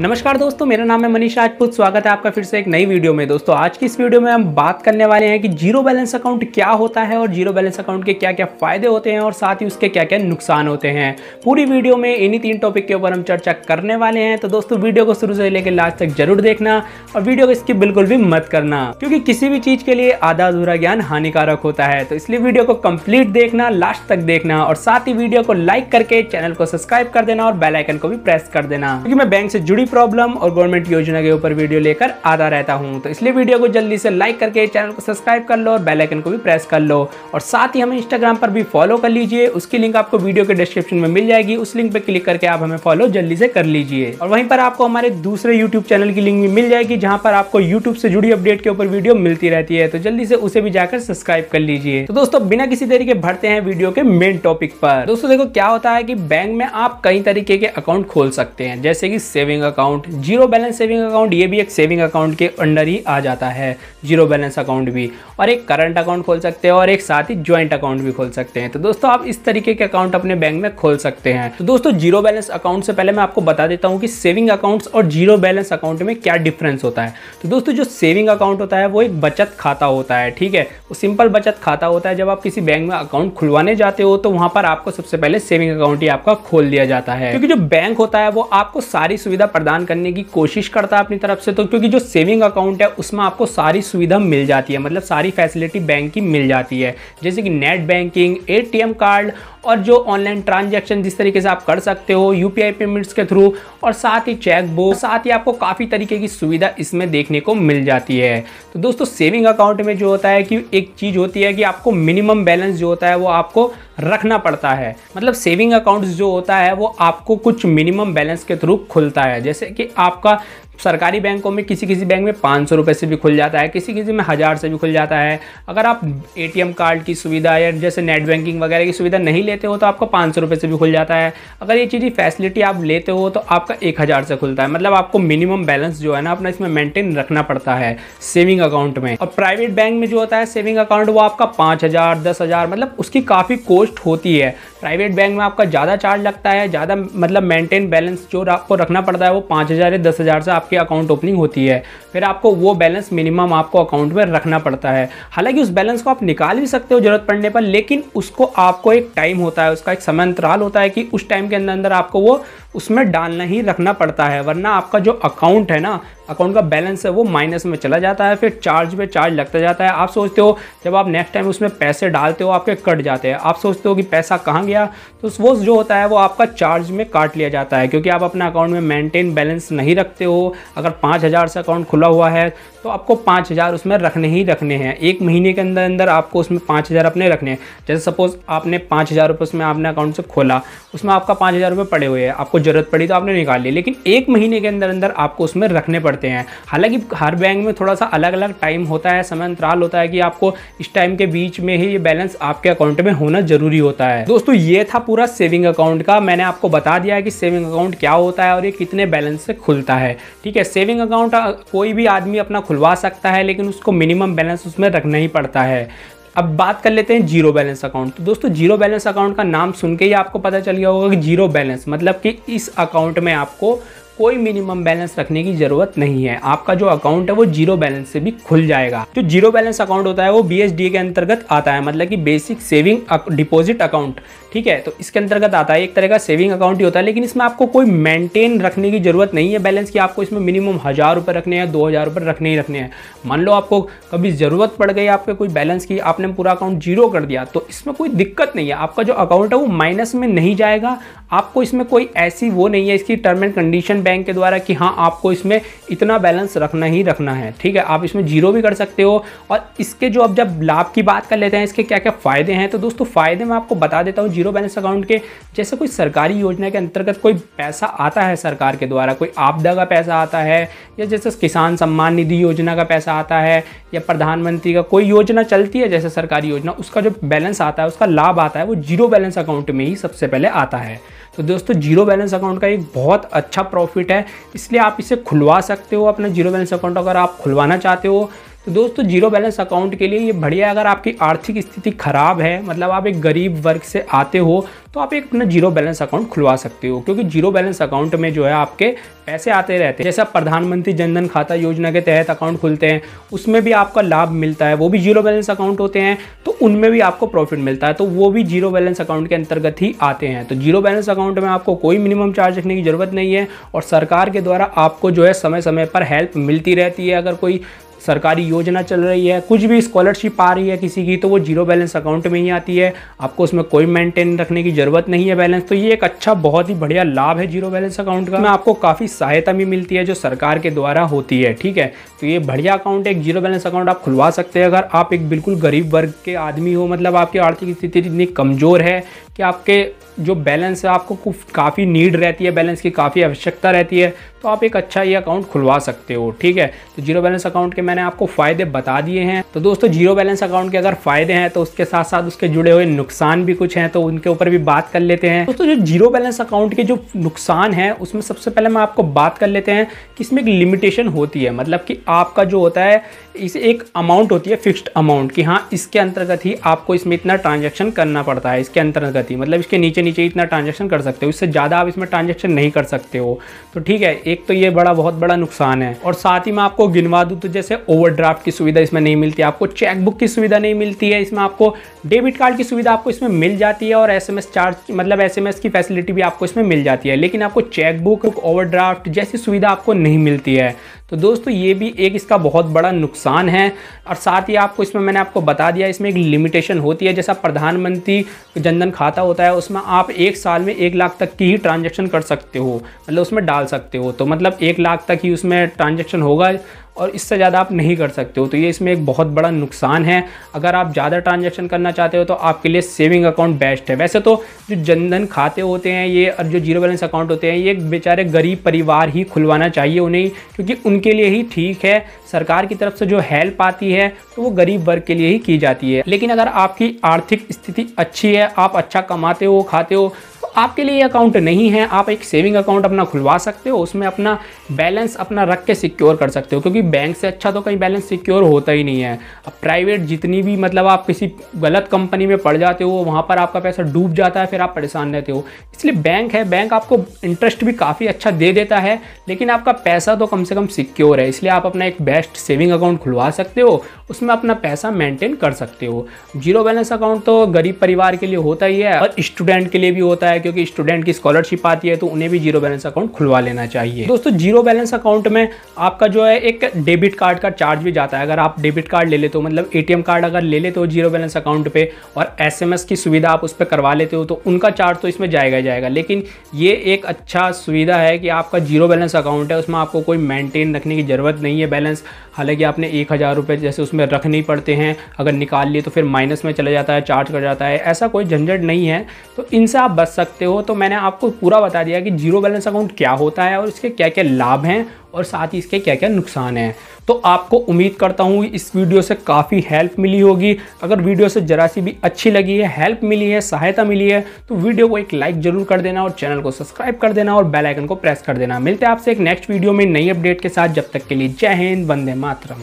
नमस्कार दोस्तों मेरा नाम है मनीष राजपूत स्वागत है आपका फिर से एक नई वीडियो में दोस्तों आज की इस वीडियो में हम बात करने वाले हैं कि जीरो बैलेंस अकाउंट क्या होता है और जीरो बैलेंस अकाउंट के क्या क्या फायदे होते हैं और साथ ही उसके क्या क्या नुकसान होते हैं पूरी वीडियो में इन्हीं तीन टॉपिक के ऊपर हम चर्चा करने वाले हैं तो दोस्तों वीडियो को शुरू से लेकर लास्ट तक जरूर देखना और वीडियो को इसकी बिल्कुल भी मत करना क्योंकि किसी भी चीज के लिए आधा अधूरा ज्ञान हानिकारक होता है तो इसलिए वीडियो को कंप्लीट देखना लास्ट तक देखना और साथ ही वीडियो को लाइक करके चैनल को सब्सक्राइब कर देना और बेलाइकन को भी प्रेस कर देना क्योंकि मैं बैंक से जुड़ी प्रॉब्लम और गवर्नमेंट योजना के ऊपर वीडियो लेकर आता रहता हूँ तो इसलिए वीडियो को जल्दी से लाइक करके चैनल को सब्सक्राइब कर लो और बेलाइकन को भी प्रेस कर लो और साथ ही हमें इंस्टाग्राम पर भी फॉलो कर लीजिए उसकी लिंक आपको वीडियो के डिस्क्रिप्शन में मिल जाएगी उस लिंक पर क्लिक करके आप हमें फॉलो जल्दी से कर लीजिए और वहीं पर आपको हमारे दूसरे यूट्यूब चैनल की लिंक भी मिल जाएगी जहाँ पर आपको यूट्यूब से जुड़ी अपडेट के ऊपर वीडियो मिलती रहती है तो जल्दी से उसे भी जाकर सब्सक्राइब कर लीजिए तो दोस्तों बिना किसी तरीके भरते हैं वीडियो के मेन टॉपिक पर दोस्तों देखो क्या होता है कि बैंक में आप कई तरीके के अकाउंट खोल सकते हैं जैसे कि saving account account zero balance saving account ये भी एक सेविंग अकाउंट के अंडर ही आ जाता है जीरो बैलेंस अकाउंट भी और एक करंट अकाउंट खोल सकते हैं और एक साथ ही ज्वाइंट अकाउंट भी खोल सकते हैं तो दोस्तों आप इस तरीके के अकाउंट अपने बैंक में खोल सकते हैं तो दोस्तों जीरो बैलेंस अकाउंट से पहले मैं आपको बता देता हूँ कि सेविंग अकाउंट और जीरो बैलेंस अकाउंट में क्या डिफरेंस होता है तो दोस्तों जो सेविंग अकाउंट होता है वो एक बचत खाता होता है ठीक है वो सिंपल बचत खाता होता है जब आप किसी बैंक में अकाउंट खुलवाने जाते हो तो वहां पर आपको सबसे पहले सेविंग अकाउंट ही आपका खोल दिया जाता है क्योंकि जो बैंक होता है वो आपको सारी सुविधा प्रदान प्रदान करने की कोशिश करता है अपनी तरफ से तो क्योंकि जो सेविंग अकाउंट है उसमें आपको सारी सुविधा मिल जाती है मतलब सारी फैसिलिटी बैंक की मिल जाती है जैसे कि नेट बैंकिंग एटीएम कार्ड और जो ऑनलाइन ट्रांजेक्शन जिस तरीके से आप कर सकते हो यूपीआई पेमेंट्स के थ्रू और साथ ही चेक बुक साथ ही आपको काफ़ी तरीके की सुविधा इसमें देखने को मिल जाती है तो दोस्तों सेविंग अकाउंट में जो होता है कि एक चीज़ होती है कि आपको मिनिमम बैलेंस जो होता है वो आपको रखना पड़ता है मतलब सेविंग अकाउंट जो होता है वो आपको कुछ मिनिमम बैलेंस के थ्रू खुलता है जैसे जैसे कि आपका सरकारी बैंकों में किसी किसी बैंक में पाँच सौ से भी खुल जाता है किसी किसी में हज़ार से भी खुल जाता है अगर आप एटीएम कार्ड की सुविधा या जैसे नेट बैंकिंग वगैरह की सुविधा नहीं लेते हो तो आपको पाँच सौ से भी खुल जाता है अगर ये चीज़ फैसिलिटी आप लेते हो तो आपका एक हज़ार से खुलता है मतलब आपको मिनिमम बैलेंस जो है ना अपना इसमें मेंटेन रखना पड़ता है सेविंग अकाउंट में और प्राइवेट बैंक में जो होता है सेविंग अकाउंट वो आपका पाँच हज़ार दस हज़ार मतलब उसकी काफ़ी कॉस्ट होती है प्राइवेट बैंक में आपका ज़्यादा चार्ज लगता है ज़्यादा मतलब मेंटेन बैलेंस जो आपको रखना पड़ता है वो पाँच हज़ार या दस हज़ार से आपके अकाउंट ओपनिंग होती है फिर आपको वो बैलेंस मिनिमम आपको अकाउंट में रखना पड़ता है हालांकि उस बैलेंस को आप निकाल भी सकते हो ज़रूरत पड़ने पर लेकिन उसको आपको एक टाइम होता है उसका एक समय अंतराल होता है कि उस टाइम के अंदर अंदर आपको वो उसमें डालना ही रखना पड़ता है वरना आपका जो अकाउंट है ना अकाउंट का बैलेंस है वो माइनस में चला जाता है फिर चार्ज पे चार्ज लगता जाता है आप सोचते हो जब आप नेक्स्ट टाइम उसमें पैसे डालते हो आपके कट जाते हैं आप सोचते हो कि पैसा कहाँ गया तो वो जो होता है वो आपका चार्ज में काट लिया जाता है क्योंकि आप अपना अकाउंट में मेनटेन बैलेंस नहीं रखते हो अगर पाँच हज़ार से अकाउंट खुला हुआ है तो आपको पाँच हज़ार उसमें रखने ही रखने हैं एक महीने के अंदर अंदर आपको उसमें पाँच हज़ार अपने रखने हैं जैसे सपोज़ आपने पाँच हज़ार रुपये उसमें आपने अकाउंट से खोला उसमें आपका पाँच हज़ार रुपये पड़े हुए हैं आपको ज़रूरत पड़ी तो आपने निकाल ली लेकिन एक महीने के अंदर अंदर आपको उसमें रखने पड़ते करते हैं हालांकि हर बैंक में थोड़ा सा अलग अलग टाइम होता है समय अंतराल होता है कि आपको इस टाइम के बीच में ही ये बैलेंस आपके अकाउंट में होना जरूरी होता है दोस्तों ये था पूरा सेविंग अकाउंट का मैंने आपको बता दिया है कि सेविंग अकाउंट क्या होता है और ये कितने बैलेंस से खुलता है ठीक है सेविंग अकाउंट कोई भी आदमी अपना खुलवा सकता है लेकिन उसको मिनिमम बैलेंस उसमें रखना ही पड़ता है अब बात कर लेते हैं जीरो बैलेंस अकाउंट तो दोस्तों जीरो बैलेंस अकाउंट का नाम सुन के ही आपको पता चल गया होगा कि जीरो बैलेंस मतलब कि इस अकाउंट में आपको कोई मिनिमम बैलेंस रखने की जरूरत नहीं है आपका जो अकाउंट है वो जीरो बैलेंस से भी खुल जाएगा जो जीरो बैलेंस अकाउंट होता है वो बी के अंतर्गत आता है मतलब कि बेसिक सेविंग डिपोजिट अकाउंट ठीक है तो इसके अंतर्गत आता है एक तरह का सेविंग अकाउंट ही होता है लेकिन इसमें आपको कोई मेंटेन रखने की जरूरत नहीं है बैलेंस की आपको इसमें मिनिमम हज़ार रुपये रखने हैं दो हज़ार रुपये रखने ही रखने हैं मान लो आपको कभी ज़रूरत पड़ गई आपके कोई बैलेंस की आपने पूरा अकाउंट जीरो कर दिया तो इसमें कोई दिक्कत नहीं है आपका जो अकाउंट है वो माइनस में नहीं जाएगा आपको इसमें कोई ऐसी वो नहीं है इसकी टर्म एंड कंडीशन बैंक के द्वारा कि हाँ आपको इसमें इतना बैलेंस रखना ही रखना है ठीक है आप इसमें जीरो भी कर सकते हो और इसके जो अब जब लाभ की बात कर लेते हैं इसके क्या क्या फ़ायदे हैं तो दोस्तों फ़ायदे मैं आपको बता देता हूँ जीरो बैलेंस अकाउंट के जैसे कोई सरकारी योजना के अंतर्गत कोई पैसा आता है सरकार के द्वारा कोई आपदा का पैसा आता है या जैसे किसान सम्मान निधि योजना का पैसा आता है या प्रधानमंत्री का कोई योजना चलती है जैसे सरकारी योजना उसका जो बैलेंस आता है उसका लाभ आता है वो जीरो बैलेंस अकाउंट में ही सबसे पहले आता है तो दोस्तों जीरो बैलेंस अकाउंट का एक बहुत अच्छा प्रॉफिट है इसलिए आप इसे खुलवा सकते हो अपना जीरो बैलेंस अकाउंट अगर आप खुलवाना चाहते हो तो दोस्तों जीरो बैलेंस अकाउंट के लिए ये बढ़िया अगर आपकी आर्थिक स्थिति खराब है मतलब आप एक गरीब वर्ग से आते हो तो आप एक अपना जीरो बैलेंस अकाउंट खुलवा सकते हो क्योंकि जीरो बैलेंस अकाउंट में जो है आपके पैसे आते रहते हैं जैसे आप प्रधानमंत्री जनधन खाता योजना के तहत अकाउंट खुलते हैं उसमें भी आपका लाभ मिलता है वो भी जीरो बैलेंस अकाउंट होते हैं तो उनमें भी आपको प्रॉफिट मिलता है तो वो भी जीरो बैलेंस अकाउंट के अंतर्गत ही आते हैं तो जीरो बैलेंस अकाउंट में आपको कोई मिनिमम चार्ज रखने की ज़रूरत नहीं है और सरकार के द्वारा आपको जो है समय समय पर हेल्प मिलती रहती है अगर कोई सरकारी योजना चल रही है कुछ भी स्कॉलरशिप आ रही है किसी की तो वो जीरो बैलेंस अकाउंट में ही आती है आपको उसमें कोई मेंटेन रखने की ज़रूरत नहीं है बैलेंस तो ये एक अच्छा बहुत ही बढ़िया लाभ है जीरो बैलेंस अकाउंट का मैं आपको काफ़ी सहायता भी मिलती है जो सरकार के द्वारा होती है ठीक है तो ये बढ़िया अकाउंट एक जीरो बैलेंस अकाउंट आप खुलवा सकते हैं अगर आप एक बिल्कुल गरीब वर्ग के आदमी हो मतलब आपकी आर्थिक स्थिति इतनी कमज़ोर है कि आपके जो बैलेंस है आपको काफ़ी नीड रहती है बैलेंस की काफ़ी आवश्यकता रहती है तो आप एक अच्छा ये अकाउंट खुलवा सकते हो ठीक है तो जीरो बैलेंस अकाउंट के मैंने आपको फ़ायदे बता दिए हैं तो दोस्तों जीरो बैलेंस अकाउंट के अगर फ़ायदे हैं तो उसके साथ साथ उसके जुड़े हुए नुकसान भी कुछ हैं तो उनके ऊपर भी बात कर लेते हैं दोस्तों जो जीरो बैलेंस अकाउंट के जो नुकसान है उसमें सबसे पहले मैं आपको बात कर लेते हैं कि इसमें एक लिमिटेशन होती है मतलब कि आपका जो होता है इसे एक अमाउंट होती है फिक्स्ड अमाउंट कि हाँ इसके अंतर्गत ही आपको इसमें इतना ट्रांजेक्शन करना पड़ता है इसके अंतर्गत ही मतलब इसके नीचे नीचे इतना ट्रांजेक्शन कर सकते हो इससे ज़्यादा आप इसमें ट्रांजेक्शन नहीं कर सकते हो तो ठीक है एक तो ये बड़ा बहुत बड़ा नुकसान है और साथ ही मैं आपको गिनवा दूँ तो जैसे ओवरड्राफ्ट की सुविधा इसमें नहीं मिलती आपको चेकबुक की सुविधा नहीं मिलती है इसमें आपको डेबिट कार्ड की सुविधा आपको इसमें मिल जाती है और एस चार्ज मतलब एस की फैसिलिटी भी आपको इसमें मिल जाती है लेकिन आपको चेकबुक ओवरड्राफ्ट जैसी सुविधा आपको नहीं मिलती है तो दोस्तों ये भी एक इसका बहुत बड़ा नुकसान है और साथ ही आपको इसमें मैंने आपको बता दिया इसमें एक लिमिटेशन होती है जैसा प्रधानमंत्री जनधन खाता होता है उसमें आप एक साल में एक लाख तक की ही ट्रांजेक्शन कर सकते हो मतलब उसमें डाल सकते हो तो मतलब एक लाख तक ही उसमें ट्रांजेक्शन होगा और इससे ज़्यादा आप नहीं कर सकते हो तो ये इसमें एक बहुत बड़ा नुकसान है अगर आप ज़्यादा ट्रांजेक्शन करना चाहते हो तो आपके लिए सेविंग अकाउंट बेस्ट है वैसे तो जो जनधन खाते होते हैं ये और जो जीरो बैलेंस अकाउंट होते हैं ये बेचारे गरीब परिवार ही खुलवाना चाहिए उन्हें क्योंकि उनके लिए ही ठीक है सरकार की तरफ से जो हेल्प आती है तो वो गरीब वर्ग के लिए ही की जाती है लेकिन अगर आपकी आर्थिक स्थिति अच्छी है आप अच्छा कमाते हो खाते हो आपके लिए अकाउंट नहीं है आप एक सेविंग अकाउंट अपना खुलवा सकते हो उसमें अपना बैलेंस अपना रख के सिक्योर कर सकते हो क्योंकि बैंक से अच्छा तो कहीं बैलेंस सिक्योर होता ही नहीं है अब प्राइवेट जितनी भी मतलब आप किसी गलत कंपनी में पड़ जाते हो वहाँ पर आपका पैसा डूब जाता है फिर आप परेशान रहते हो इसलिए बैंक है बैंक आपको इंटरेस्ट भी काफ़ी अच्छा दे देता है लेकिन आपका पैसा तो कम से कम सिक्योर है इसलिए आप अपना एक बेस्ट सेविंग अकाउंट खुलवा सकते हो उसमें अपना पैसा मेंटेन कर सकते हो जीरो बैलेंस अकाउंट तो गरीब परिवार के लिए होता ही है और स्टूडेंट के लिए भी होता है क्योंकि स्टूडेंट की स्कॉलरशिप आती है तो उन्हें भी जीरो बैलेंस अकाउंट खुलवा लेना चाहिए दोस्तों जीरो बैलेंस अकाउंट में आपका जो है एक डेबिट कार्ड का चार्ज भी जाता है अगर आप डेबिट कार्ड ले लेते हो मतलब ए कार्ड अगर ले लेते हो जीरो बैलेंस अकाउंट पर और एस की सुविधा आप उस पर करवा लेते हो तो उनका चार्ज तो इसमें जाएगा जाएगा लेकिन ये एक अच्छा सुविधा है कि आपका जीरो बैलेंस अकाउंट है उसमें आपको कोई मेंटेन रखने की ज़रूरत नहीं है बैलेंस हालांकि आपने एक हज़ार रुपये जैसे उसमें रखने ही पड़ते हैं अगर निकाल लिए तो फिर माइनस में चला जाता है चार्ज कर जाता है ऐसा कोई झंझट नहीं है तो इनसे आप बच सकते सकते हो तो मैंने आपको पूरा बता दिया कि जीरो बैलेंस अकाउंट क्या होता है और इसके क्या क्या लाभ हैं और साथ ही इसके क्या क्या नुकसान हैं तो आपको उम्मीद करता हूँ इस वीडियो से काफ़ी हेल्प मिली होगी अगर वीडियो से जरा सी भी अच्छी लगी है हेल्प मिली है सहायता मिली है तो वीडियो को एक लाइक जरूर कर देना और चैनल को सब्सक्राइब कर देना और बेल आइकन को प्रेस कर देना मिलते हैं आपसे एक नेक्स्ट वीडियो में नई अपडेट के साथ जब तक के लिए जय हिंद वंदे मातरम